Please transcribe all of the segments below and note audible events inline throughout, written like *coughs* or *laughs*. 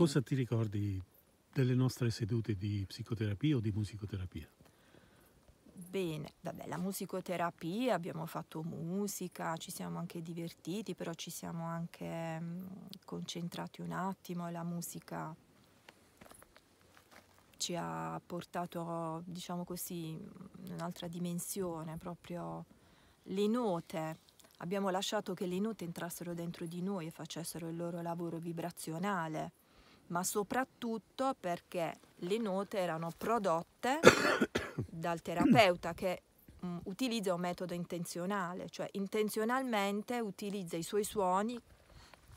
Cosa ti ricordi delle nostre sedute di psicoterapia o di musicoterapia? Bene, vabbè, la musicoterapia, abbiamo fatto musica, ci siamo anche divertiti, però ci siamo anche mh, mm, concentrati un attimo, la musica ci ha portato, diciamo così, in un'altra dimensione, proprio le note. Abbiamo lasciato che le note entrassero dentro di noi e facessero il loro lavoro vibrazionale ma soprattutto perché le note erano prodotte *coughs* dal terapeuta che mh, mm, utilizza un metodo intenzionale, cioè intenzionalmente utilizza i suoi suoni,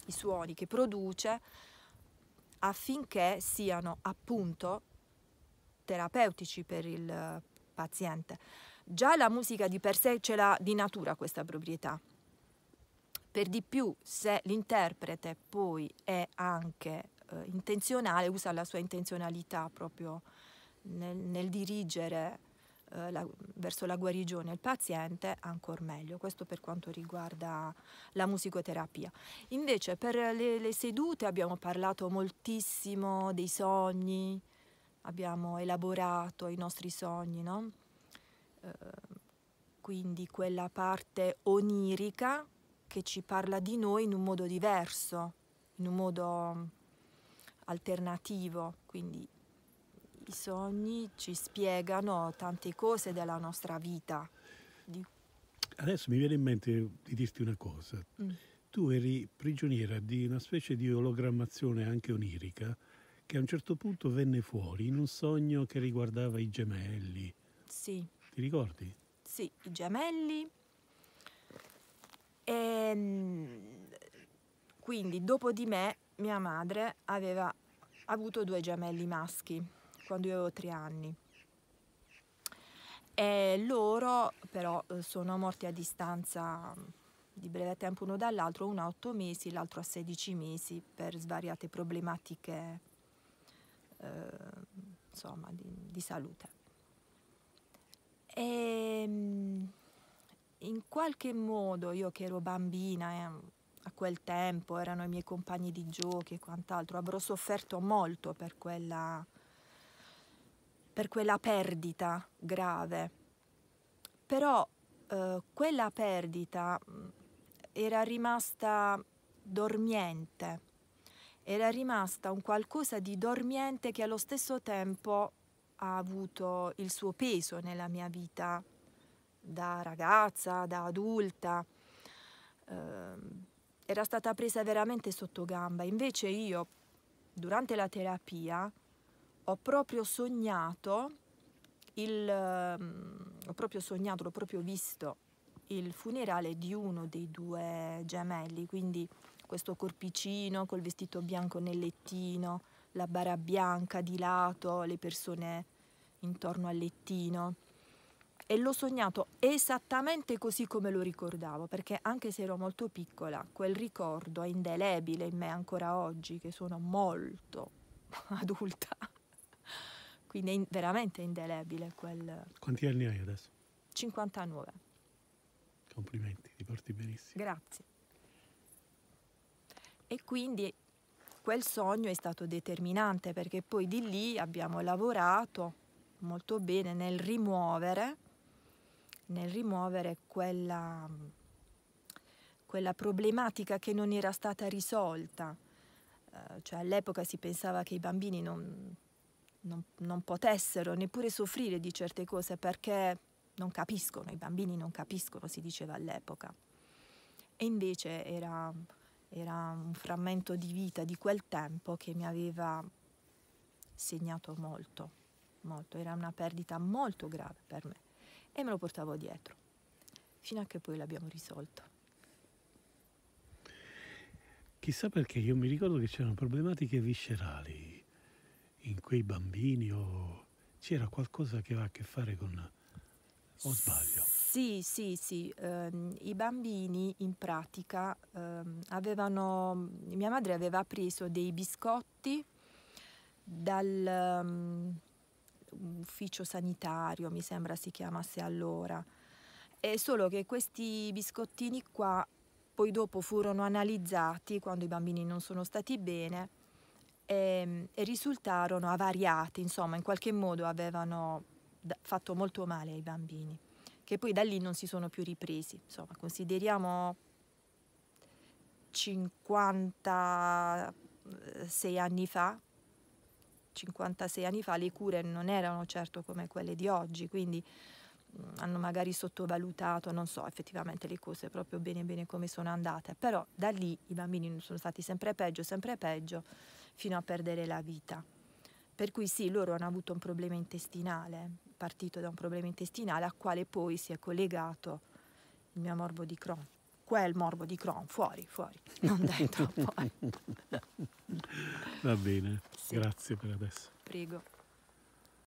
i suoni che produce affinché siano appunto terapeutici per il paziente. Già la musica di per sé ce l'ha di natura questa proprietà. Per di più, se l'interprete poi è anche eh, intenzionale, usa la sua intenzionalità proprio nel, nel dirigere eh, la, verso la guarigione il paziente, ancora meglio. Questo per quanto riguarda la musicoterapia. Invece per le, le sedute abbiamo parlato moltissimo dei sogni, abbiamo elaborato i nostri sogni, no? Eh, quindi quella parte onirica che ci parla di noi in un modo diverso, in un modo alternativo, quindi i sogni ci spiegano tante cose della nostra vita. Di... Adesso mi viene in mente di dirti una cosa. Mm. Tu eri prigioniera di una specie di ologrammazione anche onirica che a un certo punto venne fuori in un sogno che riguardava i gemelli. Sì. Ti ricordi? Sì, i gemelli. E ehm, quindi dopo di me mia madre aveva avuto due gemelli maschi quando io avevo tre anni e loro però eh, sono morti a distanza mm, di breve tempo uno dall'altro, uno a 8 mesi, l'altro a 16 mesi per svariate problematiche eh, insomma, di, di, salute. E ehm, in qualche modo io che ero bambina, eh, a quel tempo, erano i miei compagni di giochi e quant'altro, avrò sofferto molto per quella, per quella perdita grave. Però eh, quella perdita mm, era rimasta dormiente, era rimasta un qualcosa di dormiente che allo stesso tempo ha avuto il suo peso nella mia vita da ragazza, da adulta. Eh, era stata presa veramente sotto gamba. Invece io, durante la terapia, ho proprio sognato, il, um, ho proprio sognato, l'ho proprio visto, il funerale di uno dei due gemelli, quindi questo corpicino col vestito bianco nel lettino, la bara bianca di lato, le persone intorno al lettino e l'ho sognato esattamente così come lo ricordavo, perché anche se ero molto piccola, quel ricordo è indelebile in me ancora oggi, che sono molto *laughs* adulta. Quindi è veramente indelebile quel... Quanti anni hai adesso? 59. Complimenti, ti porti benissimo. Grazie. E quindi quel sogno è stato determinante perché poi di lì abbiamo lavorato molto bene nel rimuovere nel rimuovere quella, quella problematica che non era stata risolta. Eh, cioè all'epoca si pensava che i bambini non, non, non potessero neppure soffrire di certe cose perché non capiscono, i bambini non capiscono, si diceva all'epoca. E invece era, era un frammento di vita di quel tempo che mi aveva segnato molto, molto, era una perdita molto grave per me e me lo portavo dietro, fino a che poi l'abbiamo risolto. Chissà perché io mi ricordo che c'erano problematiche viscerali in quei bambini o c'era qualcosa che aveva a che fare con... o sbaglio? Sì, sì, sì. Um, I bambini in pratica um, avevano... mia madre aveva preso dei biscotti dal... Um, un ufficio sanitario, mi sembra si chiamasse allora. È solo che questi biscottini qua poi dopo furono analizzati quando i bambini non sono stati bene e, ehm, e risultarono avariati, insomma in qualche modo avevano fatto molto male ai bambini, che poi da lì non si sono più ripresi. Insomma, consideriamo 56 eh, anni fa, 56 anni fa le cure non erano certo come quelle di oggi, quindi mm, hanno magari sottovalutato, non so effettivamente le cose proprio bene bene come sono andate, però da lì i bambini sono stati sempre peggio, sempre peggio, fino a perdere la vita. Per cui sì, loro hanno avuto un problema intestinale, partito da un problema intestinale a quale poi si è collegato il mio morbo di Crohn. Quel morbo di Crohn, fuori, fuori, non dentro, fuori. *laughs* Va bene. Grazie. Grazie per adesso. Prego.